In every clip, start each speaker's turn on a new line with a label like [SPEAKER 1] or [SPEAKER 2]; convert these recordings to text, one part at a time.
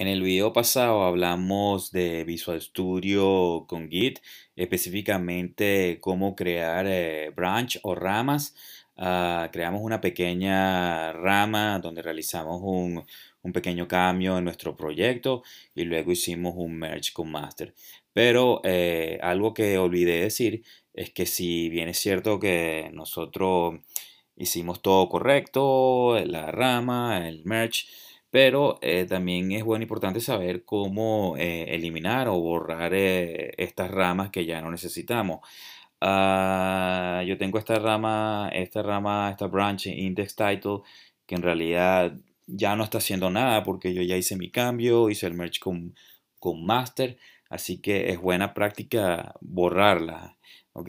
[SPEAKER 1] En el video pasado hablamos de Visual Studio con Git, específicamente cómo crear eh, branch o ramas. Ah, creamos una pequeña rama donde realizamos un, pequeño cambio en nuestro proyecto y luego hicimos un merge con master. Pero eh, algo que olvidé decir es que si bien es cierto que nosotros hicimos todo correcto, la rama, el merge, pero eh, también es bueno importante saber cómo eh, eliminar o borrar eh, estas ramas que ya no necesitamos. Ah, yo tengo esta rama, esta rama, esta branch index title que en realidad ya no está haciendo nada porque yo ya hice mi cambio, hice el merge con, con master, así que es buena práctica borrarla. ¿ok?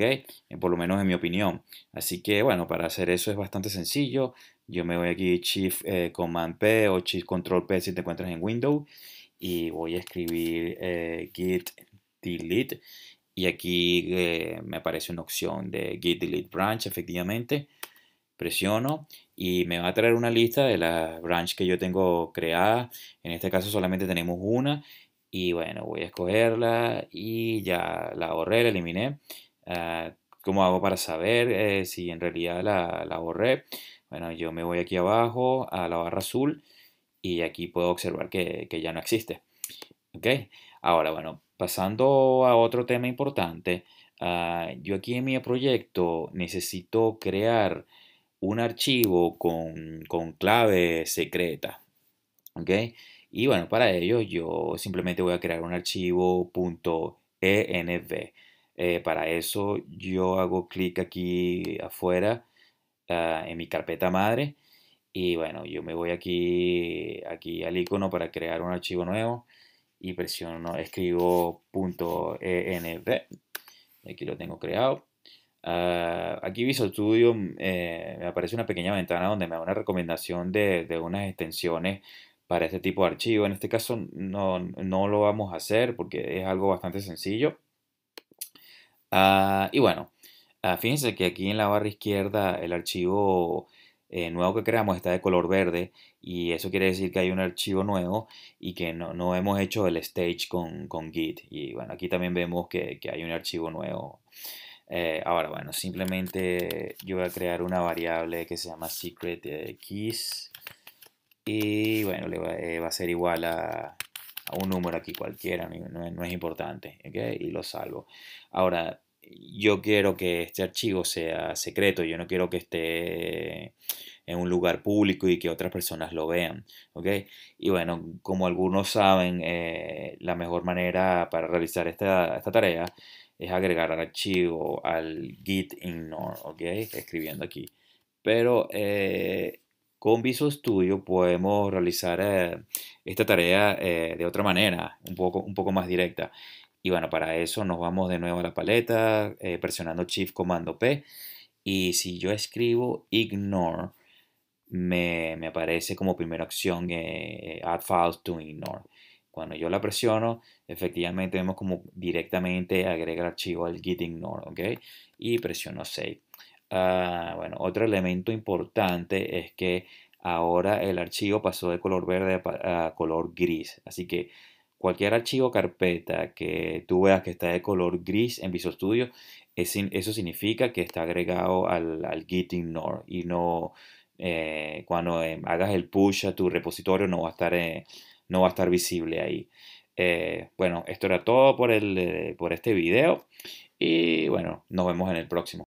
[SPEAKER 1] Por lo menos en mi opinión. Así que bueno, para hacer eso es bastante sencillo. Yo me voy aquí Shift eh, Command P o Shift Control P si te encuentras en Windows y voy a escribir eh, Git Delete y aquí eh, me aparece una opción de Git Delete Branch efectivamente. Presiono y me va a traer una lista de las branch que yo tengo creada. En este caso solamente tenemos una y bueno, voy a escogerla y ya la borré, la eliminé. Ah, ¿Cómo hago para saber si en realidad la, la borré? Bueno, yo me voy aquí abajo a la barra azul y aquí puedo observar que, ya no existe. ¿Ok? Ahora, bueno, pasando a otro tema importante, ah, yo aquí en mi proyecto necesito crear un archivo con, clave secreta. ¿Ok? Y bueno, para ello yo simplemente voy a crear un archivo .env. Eh, para eso yo hago clic aquí afuera en mi carpeta madre. Y bueno, yo me voy aquí, aquí al icono para crear un archivo nuevo y presiono, escribo .env. Aquí lo tengo creado. Ah, aquí Visual Studio mm, eh, me aparece una pequeña ventana donde me da una recomendación de, unas extensiones para este tipo de archivo. En este caso no, lo vamos a hacer porque es algo bastante sencillo. Ah, y bueno, Ah, fíjense que aquí en la barra izquierda el archivo eh, nuevo que creamos está de color verde y eso quiere decir que hay un archivo nuevo y que no, hemos hecho el stage con, con, Git. Y bueno, aquí también vemos que, hay un archivo nuevo. Eh, ahora, bueno, simplemente yo voy a crear una variable que se llama secret x eh, keys y bueno, le va, a ser igual a, un número aquí cualquiera, no, es importante, Y lo salvo. Ahora, yo quiero que este archivo sea secreto, yo no quiero que esté en un lugar público y que otras personas lo vean. ¿ok? Y bueno, como algunos saben, eh, la mejor manera para realizar esta, tarea es agregar el archivo al git ignore, ¿ok? escribiendo aquí. Pero eh, con Visual Studio podemos realizar eh, esta tarea de otra manera, un poco, un poco más directa. Y bueno, para eso nos vamos de nuevo a la paleta, eh, presionando Shift Comando P. Y si yo escribo ignore, me, aparece como primera opción eh, add files to ignore. Cuando yo la presiono, efectivamente vemos como directamente agrega archivo al git ignore, ¿ok? Y presiono save. Ah, bueno, otro elemento importante es que ahora el archivo pasó de color verde a color gris. Así que cualquier archivo carpeta que tú veas que está de color gris en Visual Studio, eso significa que está agregado al, al git ignore y no eh, cuando eh, hagas el push a tu repositorio no va a estar, eh, no va a estar visible ahí. bueno, esto era todo por, por este video y bueno, nos vemos en el próximo.